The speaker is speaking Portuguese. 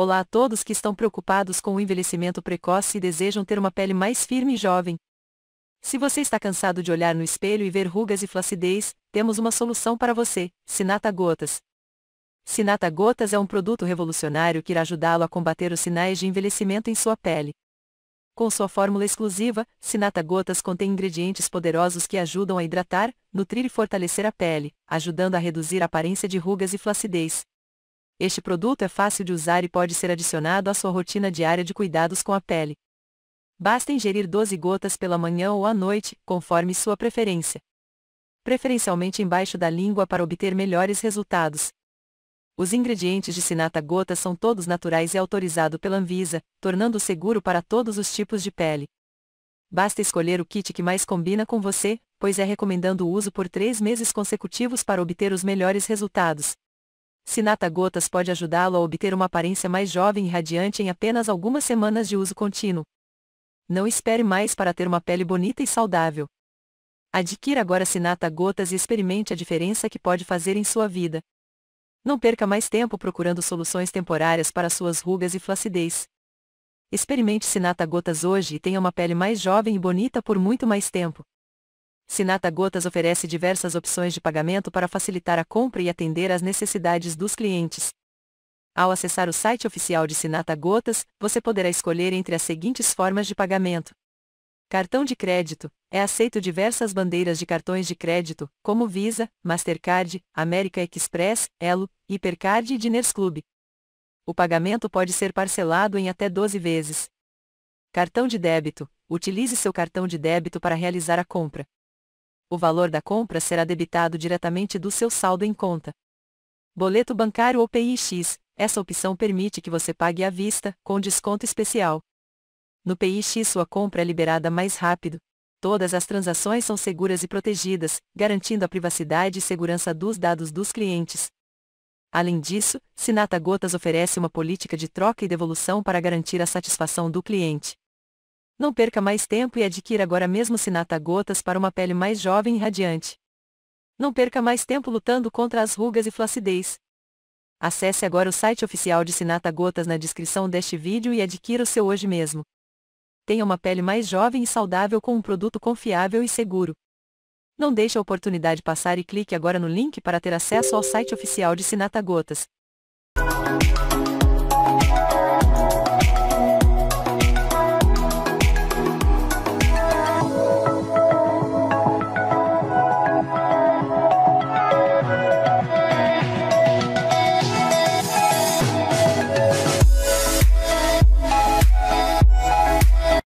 Olá a todos que estão preocupados com o envelhecimento precoce e desejam ter uma pele mais firme e jovem. Se você está cansado de olhar no espelho e ver rugas e flacidez, temos uma solução para você, Sinata Gotas. Sinata Gotas é um produto revolucionário que irá ajudá-lo a combater os sinais de envelhecimento em sua pele. Com sua fórmula exclusiva, Sinata Gotas contém ingredientes poderosos que ajudam a hidratar, nutrir e fortalecer a pele, ajudando a reduzir a aparência de rugas e flacidez. Este produto é fácil de usar e pode ser adicionado à sua rotina diária de cuidados com a pele. Basta ingerir 12 gotas pela manhã ou à noite, conforme sua preferência. Preferencialmente embaixo da língua para obter melhores resultados. Os ingredientes de Sinata Gota são todos naturais e autorizado pela Anvisa, tornando seguro para todos os tipos de pele. Basta escolher o kit que mais combina com você, pois é recomendando o uso por três meses consecutivos para obter os melhores resultados. Sinata Gotas pode ajudá-lo a obter uma aparência mais jovem e radiante em apenas algumas semanas de uso contínuo. Não espere mais para ter uma pele bonita e saudável. Adquira agora Sinata Gotas e experimente a diferença que pode fazer em sua vida. Não perca mais tempo procurando soluções temporárias para suas rugas e flacidez. Experimente Sinata Gotas hoje e tenha uma pele mais jovem e bonita por muito mais tempo. Sinata Gotas oferece diversas opções de pagamento para facilitar a compra e atender às necessidades dos clientes. Ao acessar o site oficial de Sinata Gotas, você poderá escolher entre as seguintes formas de pagamento. Cartão de crédito. É aceito diversas bandeiras de cartões de crédito, como Visa, Mastercard, América Express, Elo, Hipercard e Diners Club. O pagamento pode ser parcelado em até 12 vezes. Cartão de débito. Utilize seu cartão de débito para realizar a compra o valor da compra será debitado diretamente do seu saldo em conta. Boleto bancário ou PIX, essa opção permite que você pague à vista, com desconto especial. No PIX sua compra é liberada mais rápido. Todas as transações são seguras e protegidas, garantindo a privacidade e segurança dos dados dos clientes. Além disso, Sinata Gotas oferece uma política de troca e devolução para garantir a satisfação do cliente. Não perca mais tempo e adquira agora mesmo Sinata Gotas para uma pele mais jovem e radiante. Não perca mais tempo lutando contra as rugas e flacidez. Acesse agora o site oficial de Sinata Gotas na descrição deste vídeo e adquira o seu hoje mesmo. Tenha uma pele mais jovem e saudável com um produto confiável e seguro. Não deixe a oportunidade passar e clique agora no link para ter acesso ao site oficial de Sinata Gotas.